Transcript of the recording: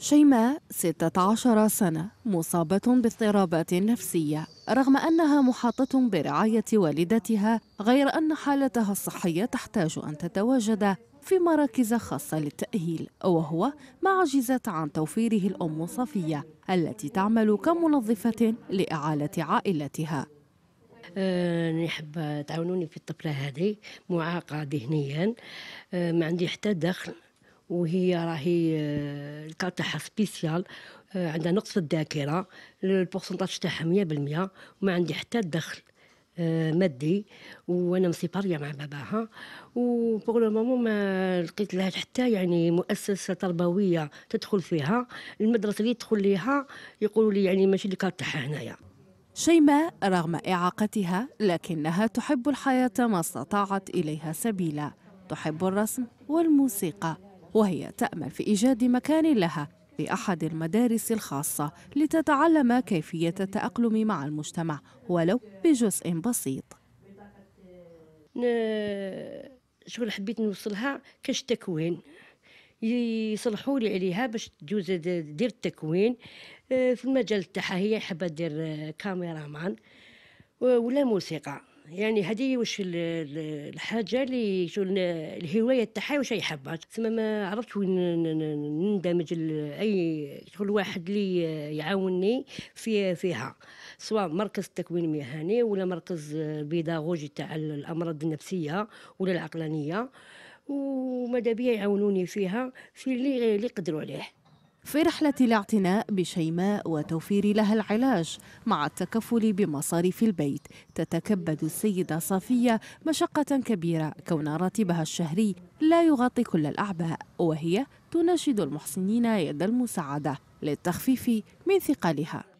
شيماء 16 سنة مصابة باضطرابات نفسية رغم أنها محاطة برعاية والدتها غير أن حالتها الصحية تحتاج أن تتواجد في مراكز خاصة للتأهيل وهو ما عجزت عن توفيره الأم صفية التي تعمل كمنظفة لإعالة عائلتها آه، نحب تعاونوني في الطفلة هذه معاقة ذهنيا آه، ما عندي حتى دخل وهي راهي آه، هكا تاعها سبيسيال آه، عندها نقص في الذاكره البورسنتاج تاعها 100% وما عندي حتى دخل آه، مادي وانا مسيباريه مع باباها وبوغ لو مومون ما لقيت لها حتى يعني مؤسسه تربويه تدخل فيها المدرسه اللي تدخل ليها يقولوا لي يعني ماشي اللي تاعها هنايا شيماء رغم إعاقتها لكنها تحب الحياة ما استطاعت إليها سبيلا تحب الرسم والموسيقى وهي تأمل في إيجاد مكان لها في أحد المدارس الخاصة لتتعلم كيفية التأقلم مع المجتمع ولو بجزء بسيط شغل حبيت نوصلها كاش تكوين يصلحوا لي عليها باش تجوز دير التكوين آه، في المجال تاعها هي حابه دير آه، كاميرا مان ولا موسيقى يعني هذه واش الحاجه اللي الهوايه تاعها واش حبات تسمى ما عرفتش وين نندمج اي شغل واحد اللي يعاونني في فيها سواء مركز التكوين المهني ولا مركز بيداغوجي تاع الامراض النفسيه ولا العقلانيه وماذا بيا يعاونوني فيها في اللي يقدروا عليه في رحلة الاعتناء بشيماء وتوفير لها العلاج مع التكفل بمصاريف البيت تتكبد السيدة صفية مشقة كبيرة كون راتبها الشهري لا يغطي كل الأعباء وهي تناشد المحسنين يد المساعدة للتخفيف من ثقلها